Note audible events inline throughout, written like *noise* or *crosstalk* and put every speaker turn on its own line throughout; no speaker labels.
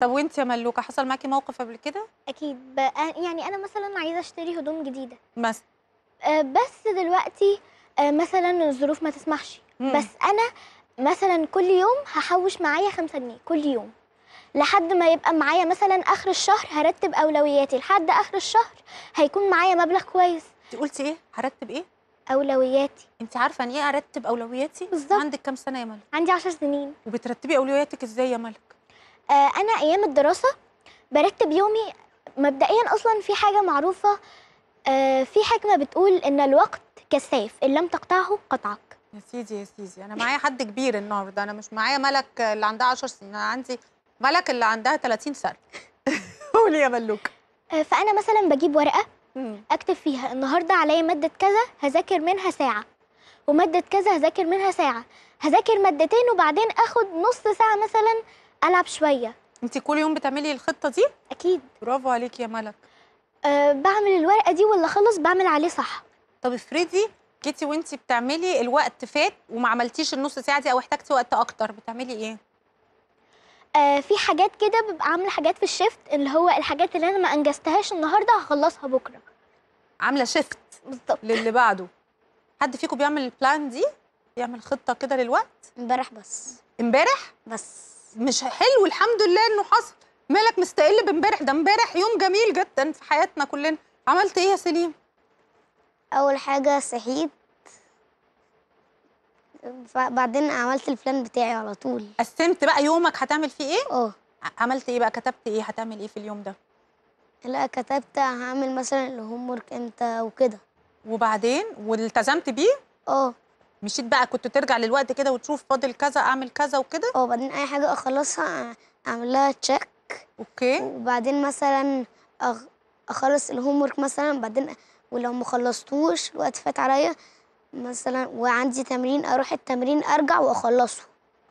طب وانت يا ملوكه حصل معاكي موقف قبل كده؟ اكيد يعني انا مثلا عايزه اشتري هدوم جديده مثلا بس دلوقتي مثلا الظروف ما تسمحش مم. بس انا مثلا كل يوم هحوش معايا 5 جنيه كل يوم لحد ما يبقى معايا مثلا اخر الشهر هرتب اولوياتي لحد اخر الشهر هيكون معايا مبلغ
كويس انت قلتي ايه هرتب ايه اولوياتي انت عارفه ان ايه ارتب اولوياتي بالظبط عندك كام سنه يا ملك عندي 10 سنين وبترتبي اولوياتك ازاي يا ملك آه، انا ايام
الدراسه برتب يومي مبدئيا اصلا في حاجه معروفه آه، في حكمه بتقول ان الوقت كالسيف ان لم تقطعه قطعك
يا سيدي يا سيدي انا معايا حد كبير النهارده انا مش معايا ملك اللي عندها 10 سنين انا عندي ملك اللي عندها 30 سنه
*laughs* قولي يا ملوك آه، فانا مثلا بجيب ورقه اكتب فيها النهارده عليا ماده كذا هذاكر منها ساعه وماده كذا هذاكر منها ساعه هذاكر مادتين وبعدين اخد نص ساعه مثلا العب شويه انت كل
يوم بتعملي الخطه دي اكيد برافو عليكي يا ملك أه بعمل الورقه دي ولا خلص بعمل عليه صح طب افرضي جيتي وانت بتعملي الوقت فات وما عملتيش النص ساعه دي او احتاجتي وقت اكتر بتعملي ايه آه في حاجات كده
ببقى عامله حاجات في الشيفت اللي هو الحاجات اللي انا ما انجزتهاش النهارده هخلصها بكره
عامله شيفت بالظبط للي بعده حد فيكم بيعمل البلان دي بيعمل خطه كده للوقت امبارح بس امبارح بس مش حلو الحمد لله انه حصل مالك مستقل بامبارح ده امبارح يوم جميل جدا في حياتنا كلنا عملت ايه يا سليم اول حاجه صحيت بعدين عملت البلان بتاعي على طول قسمت بقى يومك هتعمل فيه ايه اه عملت ايه بقى كتبت ايه هتعمل ايه في اليوم ده لا كتبت هعمل مثلا الهوم ورك امتى وكده وبعدين والتزمت بيه اه مشيت بقى كنت ترجع للوقت كده وتشوف فاضل كذا اعمل كذا وكده اه وبعدين اي حاجه اخلصها اعمل لها تشيك
اوكي وبعدين مثلا أغ... اخلص الهوم ورك مثلا بعدين ولو ما خلصتوش الوقت فات عليا مثلا وعندي تمرين اروح التمرين
ارجع واخلصه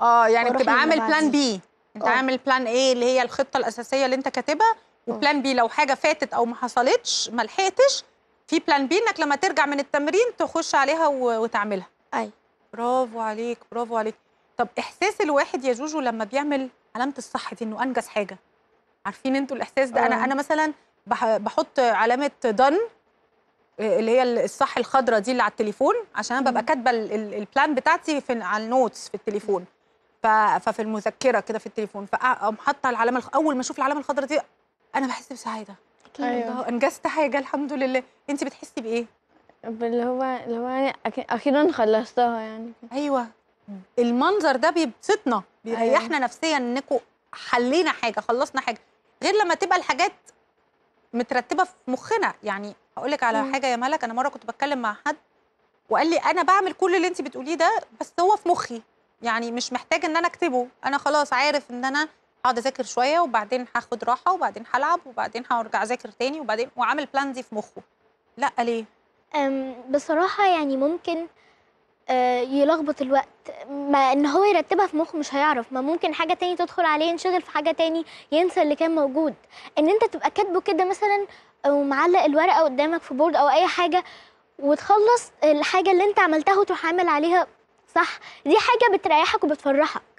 اه يعني بتبقى عامل بلان بي انت أوه. عامل بلان ايه اللي هي الخطه الاساسيه اللي انت كاتبها آه. وبلان بي لو حاجه فاتت او ما حصلتش ما لحقتش في بلان بي انك لما ترجع من التمرين تخش عليها وتعملها ايوه برافو عليك برافو عليك طب احساس الواحد يا جوجو لما بيعمل علامه الصح دي انه انجز حاجه عارفين انتوا الاحساس ده أوه. انا آه. انا مثلا بحط علامه دن آه، اللي هي الصح الخضراء دي اللي على التليفون عشان انا ببقى كاتبه البلان بتاعتي في على النوتس في التليفون ففي المذكره كده في التليفون فاقوم حاطه العلامه اول ما اشوف العلامه الخضراء دي انا بحس بسعاده أيوة. انجزت حاجه الحمد لله انت بتحسي بايه اللي هو اللي هو يعني اخيرا خلصتها يعني ايوه المنظر ده بيبسطنا بيريحنا أيوة. نفسيا انكم حلينا حاجه خلصنا حاجه غير لما تبقى الحاجات مترتبه في مخنا يعني هقول لك على م. حاجه يا ملك انا مره كنت بتكلم مع حد وقال لي انا بعمل كل اللي انت بتقوليه ده بس هو في مخي يعني مش محتاج ان انا اكتبه انا خلاص عارف ان انا هقعد اذاكر شويه وبعدين هاخد راحه وبعدين هلعب وبعدين هرجع اذاكر تاني وبعدين وعامل بلان دي في مخه لا ليه
بصراحة يعني ممكن آه، يلخبط الوقت ما ان هو يرتبها في مخه مش هيعرف ما ممكن حاجه تاني تدخل عليه ينشغل في حاجه تاني ينسى اللي كان موجود ان انت تبقى كاتبه كده مثلا ومعلق الورقه قدامك في بورد او اي حاجه وتخلص الحاجه اللي انت عملتها وتروح عامل عليها صح دي حاجه بتريحك وبتفرحك